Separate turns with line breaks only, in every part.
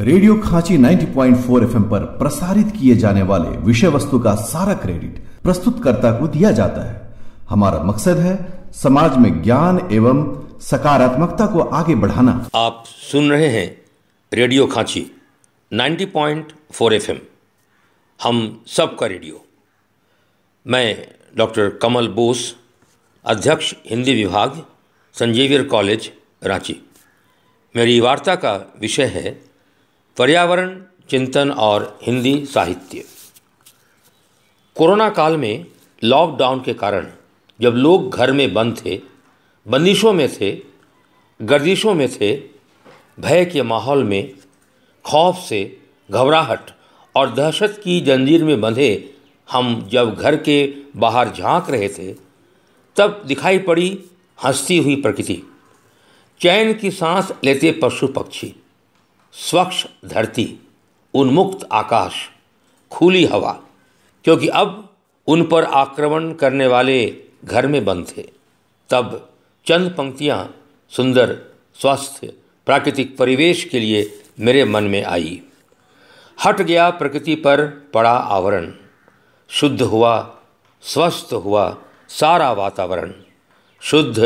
radio खांची 90.4 point पर प्रसारित किए जाने वाले विषय वस्तु का सारा क्रेडिट प्रस्तुतकर्ता को दिया जाता है हमारा मकसद है समाज में ज्ञान एवं सकारात्मकता को आगे बढ़ाना आप सुन रहे हैं रेडियो खांची 90.4 पॉइंट हम सबका रेडियो मैं डॉक्टर कमल बोस अध्यक्ष हिंदी विभाग संजीवियर कॉलेज रांची मेरी वार्ता का विषय है पर्यावरण चिंतन और हिंदी साहित्य कोरोना काल में लॉकडाउन के कारण जब लोग घर में बंद थे बंदिशों में थे गर्दिशों में थे भय के माहौल में खौफ से घबराहट और दहशत की जंजीर में बंधे हम जब घर के बाहर झांक रहे थे तब दिखाई पड़ी हंसती हुई प्रकृति चैन की सांस लेते पशु पक्षी स्वच्छ धरती उन्मुक्त आकाश खुली हवा क्योंकि अब उन पर आक्रमण करने वाले घर में बंद थे तब चंद पंक्तियाँ सुंदर स्वस्थ प्राकृतिक परिवेश के लिए मेरे मन में आई हट गया प्रकृति पर पड़ा आवरण शुद्ध हुआ स्वस्थ हुआ सारा वातावरण शुद्ध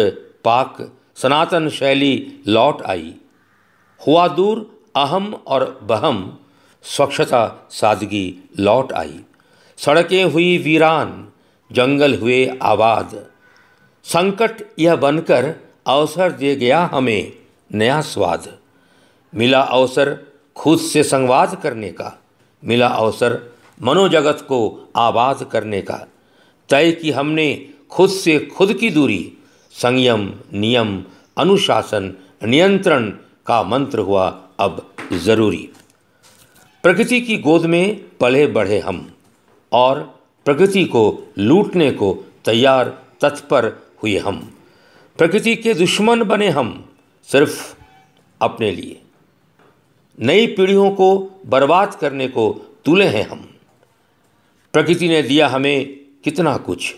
पाक सनातन शैली लौट आई हुआ दूर अहम और बहम स्वच्छता सादगी लौट आई सड़कें हुई वीरान जंगल हुए आबाद संकट यह बनकर अवसर दे गया हमें नया स्वाद मिला अवसर खुद से संवाद करने का मिला अवसर मनोजगत को आबाद करने का तय कि हमने खुद से खुद की दूरी संयम नियम अनुशासन नियंत्रण का मंत्र हुआ अब ज़रूरी प्रकृति की गोद में पले बढ़े हम और प्रकृति को लूटने को तैयार तत्पर हुए हम प्रकृति के दुश्मन बने हम सिर्फ अपने लिए नई पीढ़ियों को बर्बाद करने को तुले हैं हम प्रकृति ने दिया हमें कितना कुछ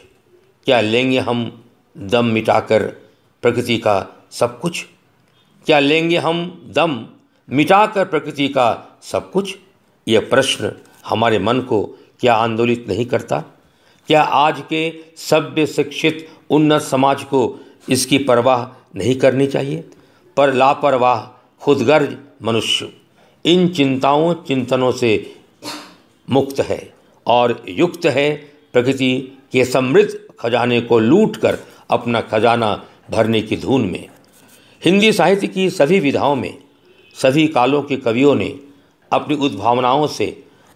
क्या लेंगे हम दम मिटाकर प्रकृति का सब कुछ क्या लेंगे हम दम मिटाकर प्रकृति का सब कुछ यह प्रश्न हमारे मन को क्या आंदोलित नहीं करता क्या आज के सभ्य शिक्षित उन्नत समाज को इसकी परवाह नहीं करनी चाहिए पर लापरवाह खुदगर्ज मनुष्य इन चिंताओं चिंतनों से मुक्त है और युक्त है प्रकृति के समृद्ध खजाने को लूट कर अपना खजाना भरने की धुन में हिंदी साहित्य की सभी विधाओं में सभी कालों के कवियों ने अपनी उद्भावनाओं से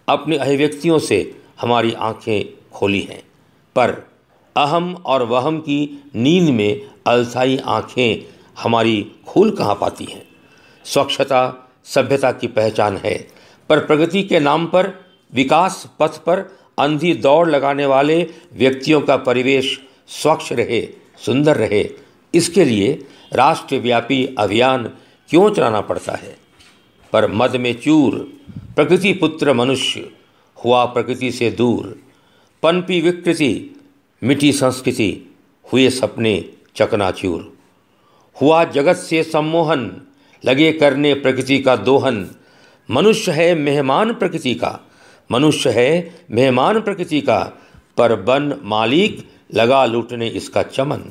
अपनी अभिव्यक्तियों से हमारी आंखें खोली हैं पर अहम और वहम की नींद में अलसाई आंखें हमारी खूल कहाँ पाती हैं स्वच्छता सभ्यता की पहचान है पर प्रगति के नाम पर विकास पथ पर अंधी दौड़ लगाने वाले व्यक्तियों का परिवेश स्वच्छ रहे सुंदर रहे इसके लिए राष्ट्रव्यापी अभियान क्यों चलाना पड़ता है पर मद में चूर प्रकृति पुत्र मनुष्य हुआ प्रकृति से दूर पनपी विकृति मिटी संस्कृति हुए सपने चकनाचूर हुआ जगत से सम्मोहन लगे करने प्रकृति का दोहन मनुष्य है मेहमान प्रकृति का मनुष्य है मेहमान प्रकृति का पर बन मालिक लगा लूटने इसका चमन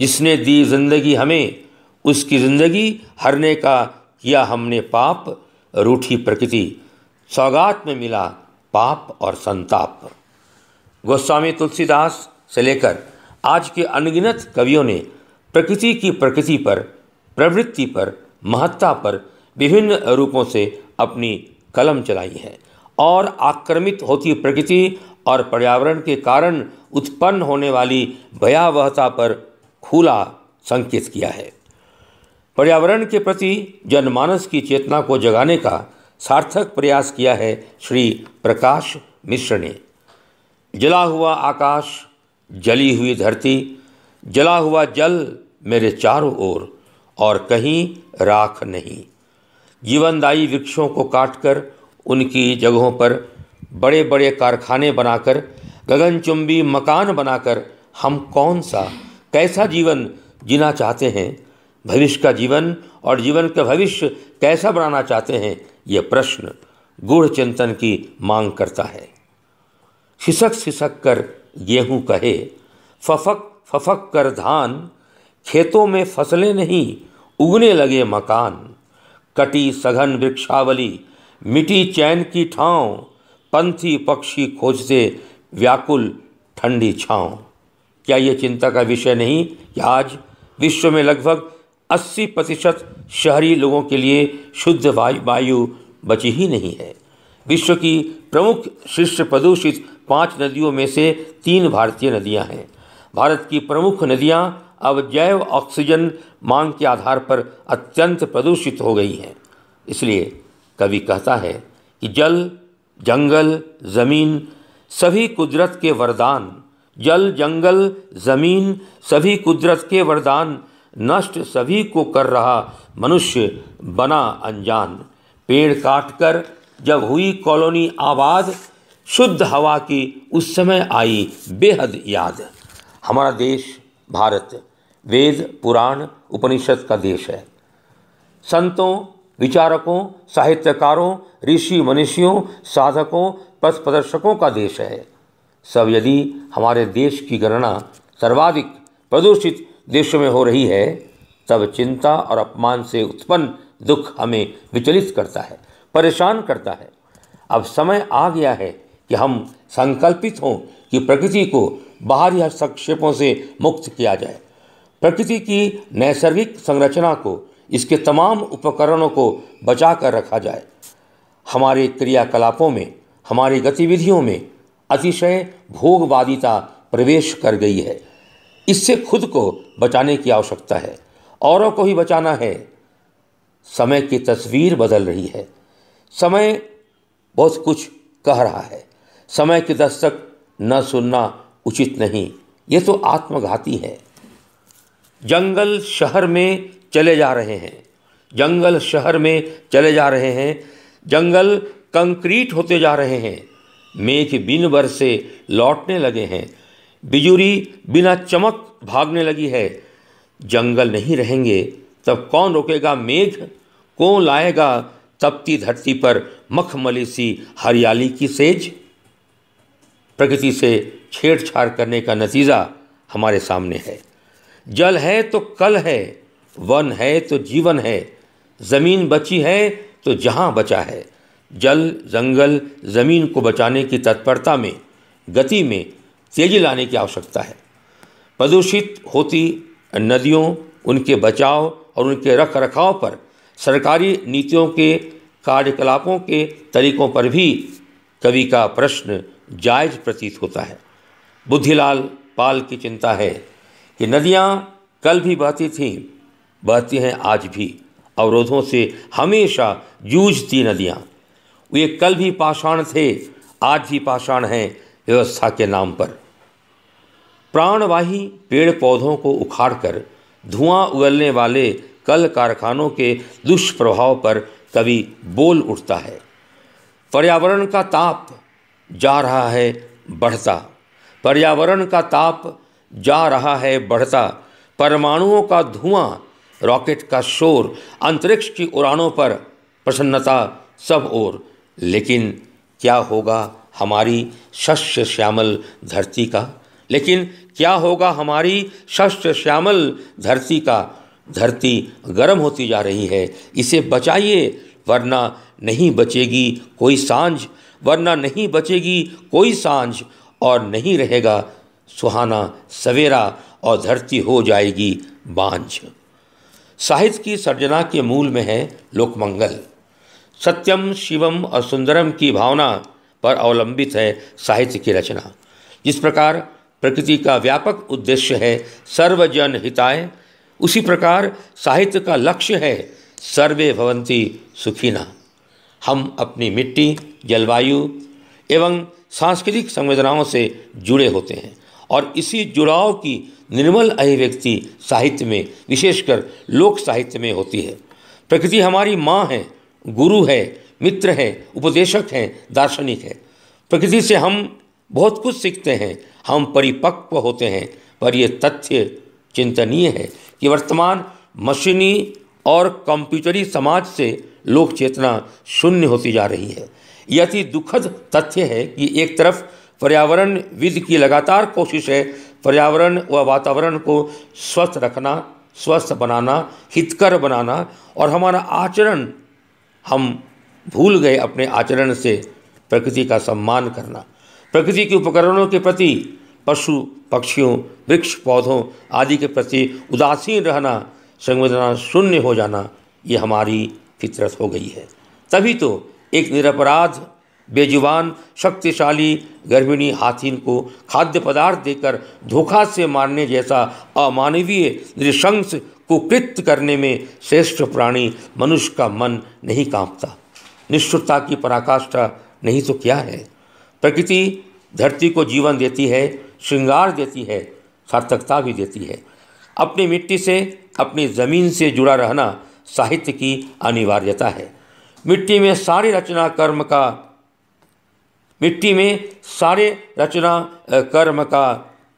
जिसने दी जिंदगी हमें उसकी जिंदगी हरने का किया हमने पाप रूठी प्रकृति सौगात में मिला पाप और संताप गोस्वामी तुलसीदास से लेकर आज के अनगिनत कवियों ने प्रकृति की प्रकृति पर प्रवृत्ति पर महत्ता पर विभिन्न रूपों से अपनी कलम चलाई है और आक्रमित होती प्रकृति और पर्यावरण के कारण उत्पन्न होने वाली भयावहता पर खुला संकेत किया है पर्यावरण के प्रति जनमानस की चेतना को जगाने का सार्थक प्रयास किया है श्री प्रकाश मिश्र ने जला हुआ आकाश जली हुई धरती जला हुआ जल मेरे चारों ओर और कहीं राख नहीं जीवनदायी वृक्षों को काटकर उनकी जगहों पर बड़े बड़े कारखाने बनाकर गगनचुंबी मकान बनाकर हम कौन सा कैसा जीवन जीना चाहते हैं भविष्य का जीवन और जीवन का भविष्य कैसा बनाना चाहते हैं यह प्रश्न गूढ़ चिंतन की मांग करता है खिसक खिसक कर गेहूं कहे फफक फफक कर धान खेतों में फसलें नहीं उगने लगे मकान कटी सघन वृक्षावली मिटी चैन की ठाव पंथी पक्षी खोजते व्याकुल ठंडी छाँव क्या ये चिंता का विषय नहीं कि आज विश्व में लगभग अस्सी प्रतिशत शहरी लोगों के लिए शुद्ध वायु वायु बची ही नहीं है विश्व की प्रमुख शीर्ष प्रदूषित पांच नदियों में से तीन भारतीय नदियां हैं भारत की प्रमुख नदियां अब जैव ऑक्सीजन मांग के आधार पर अत्यंत प्रदूषित हो गई हैं इसलिए कवि कहता है कि जल जंगल ज़मीन सभी कुदरत के वरदान जल जंगल ज़मीन सभी कुदरत के वरदान नष्ट सभी को कर रहा मनुष्य बना अनजान पेड़ काटकर जब हुई कॉलोनी आबाद शुद्ध हवा की उस समय आई बेहद याद हमारा देश भारत वेद पुराण उपनिषद का देश है संतों विचारकों साहित्यकारों ऋषि मनुष्यों साधकों पथ प्रदर्शकों का देश है सब यदि हमारे देश की गणना सर्वाधिक प्रदूषित देश में हो रही है तब चिंता और अपमान से उत्पन्न दुख हमें विचलित करता है परेशान करता है अब समय आ गया है कि हम संकल्पित हों कि प्रकृति को बाहरी हस्तक्षेपों से मुक्त किया जाए प्रकृति की नैसर्गिक संरचना को इसके तमाम उपकरणों को बचा कर रखा जाए हमारे क्रियाकलापों में हमारी गतिविधियों में अतिशय भोगवादिता प्रवेश कर गई है इससे खुद को बचाने की आवश्यकता है औरों को ही बचाना है समय की तस्वीर बदल रही है समय बहुत कुछ कह रहा है समय की दस्तक न सुनना उचित नहीं ये तो आत्मघाती है जंगल शहर में चले जा रहे हैं जंगल शहर में चले जा रहे हैं जंगल कंक्रीट होते जा रहे हैं मेघ बिन बर से लौटने लगे हैं बिजुरी बिना चमक भागने लगी है जंगल नहीं रहेंगे तब कौन रोकेगा मेघ कौन लाएगा तपती धरती पर मखमली सी हरियाली की सेज प्रकृति से छेड़छाड़ करने का नतीजा हमारे सामने है जल है तो कल है वन है तो जीवन है ज़मीन बची है तो जहां बचा है जल जंगल ज़मीन को बचाने की तत्परता में गति में तेजी लाने की आवश्यकता है प्रदूषित होती नदियों उनके बचाव और उनके रख रखाव पर सरकारी नीतियों के कार्यकलापों के तरीकों पर भी कवि का प्रश्न जायज प्रतीत होता है बुद्धिलाल पाल की चिंता है कि नदियाँ कल भी बहती थीं बहती हैं आज भी अवरोधों से हमेशा जूझती नदियाँ वे कल भी पाषाण थे आज भी पाषाण हैं व्यवस्था के नाम पर प्राणवाही पेड़ पौधों को उखाड़कर धुआं उगलने वाले कल कारखानों के दुष्प्रभाव पर कवि बोल उठता है पर्यावरण का ताप जा रहा है बढ़ता पर्यावरण का ताप जा रहा है बढ़ता परमाणुओं का धुआं रॉकेट का शोर अंतरिक्ष की उड़ानों पर प्रसन्नता सब ओर लेकिन क्या होगा हमारी शस्य श्यामल धरती का लेकिन क्या होगा हमारी शस्य श्यामल धरती का धरती गर्म होती जा रही है इसे बचाइए वरना नहीं बचेगी कोई सांझ वरना नहीं बचेगी कोई सांझ और नहीं रहेगा सुहाना सवेरा और धरती हो जाएगी बांझ साहित्य की सर्जना के मूल में है लोकमंगल सत्यम शिवम और सुंदरम की भावना पर अवलंबित है साहित्य की रचना जिस प्रकार प्रकृति का व्यापक उद्देश्य है सर्वजन हिताय उसी प्रकार साहित्य का लक्ष्य है सर्वे भवंती सुखीना हम अपनी मिट्टी जलवायु एवं सांस्कृतिक संवेदनाओं से जुड़े होते हैं और इसी जुड़ाव की निर्मल अभिव्यक्ति साहित्य में विशेषकर लोक साहित्य में होती है प्रकृति हमारी माँ है गुरु है मित्र हैं उपदेशक हैं दार्शनिक हैं प्रकृति से हम बहुत कुछ सीखते हैं हम परिपक्व होते हैं पर यह तथ्य चिंतनीय है कि वर्तमान मशीनी और कंप्यूटरी समाज से लोक चेतना शून्य होती जा रही है यह अति दुखद तथ्य है कि एक तरफ पर्यावरण विद की लगातार कोशिश है पर्यावरण व वातावरण को स्वस्थ रखना स्वस्थ बनाना हितकर बनाना और हमारा आचरण हम भूल गए अपने आचरण से प्रकृति का सम्मान करना प्रकृति के उपकरणों के प्रति पशु पक्षियों वृक्ष पौधों आदि के प्रति उदासीन रहना संवेदना शून्य हो जाना ये हमारी फितरत हो गई है तभी तो एक निरपराध बेजुबान शक्तिशाली गर्भिणी हाथीन को खाद्य पदार्थ देकर धोखा से मारने जैसा अमानवीय निशंस कुकृत्य करने में श्रेष्ठ प्राणी मनुष्य का मन नहीं कांपता निष्ठुरता की पराकाष्ठा नहीं तो क्या है प्रकृति धरती को जीवन देती है श्रृंगार देती है सार्थकता भी देती है अपनी मिट्टी से अपनी ज़मीन से जुड़ा रहना साहित्य की अनिवार्यता है मिट्टी में सारे रचना कर्म का मिट्टी में सारे रचना कर्म का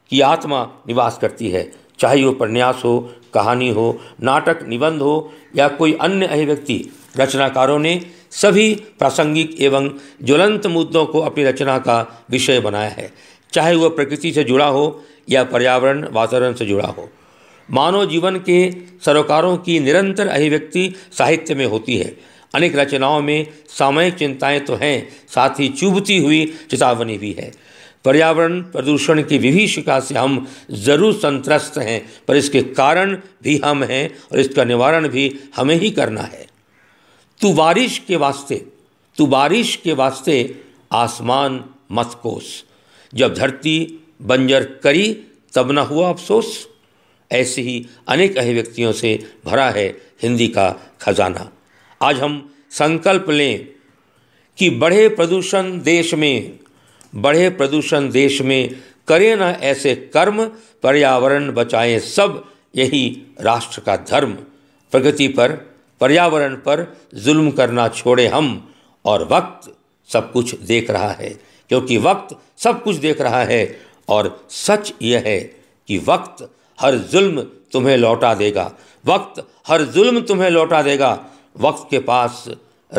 की आत्मा निवास करती है चाहे वो उपन्यास हो कहानी हो नाटक निबंध हो या कोई अन्य अभिव्यक्ति रचनाकारों ने सभी प्रासंगिक एवं ज्वलंत मुद्दों को अपनी रचना का विषय बनाया है चाहे वह प्रकृति से जुड़ा हो या पर्यावरण वातावरण से जुड़ा हो मानव जीवन के सरोकारों की निरंतर अभिव्यक्ति साहित्य में होती है अनेक रचनाओं में सामयिक चिंताएं तो हैं साथ ही चुभती हुई चेतावनी भी है पर्यावरण प्रदूषण की विभीषिका से हम जरूर संतरस्त हैं पर इसके कारण भी हम हैं और इसका निवारण भी हमें ही करना है तू बारिश के वास्ते तू बारिश के वास्ते आसमान मत कोस जब धरती बंजर करी तब न हुआ अफसोस ऐसे ही अनेक अह व्यक्तियों से भरा है हिंदी का खजाना आज हम संकल्प लें कि बढ़े प्रदूषण देश में बढ़े प्रदूषण देश में करें न ऐसे कर्म पर्यावरण बचाएं सब यही राष्ट्र का धर्म प्रगति पर पर्यावरण पर जुल्म करना छोड़े हम और वक्त सब कुछ देख रहा है क्योंकि वक्त सब कुछ देख रहा है और सच यह है कि वक्त हर जुल्म तुम्हें लौटा देगा वक्त हर जुल्म तुम्हें लौटा देगा वक्त के पास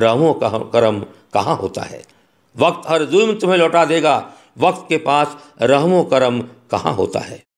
रहो करम कहाँ होता है वक्त हर जुल्म तुम्हें लौटा देगा वक्त के पास रहमो करम कहाँ होता है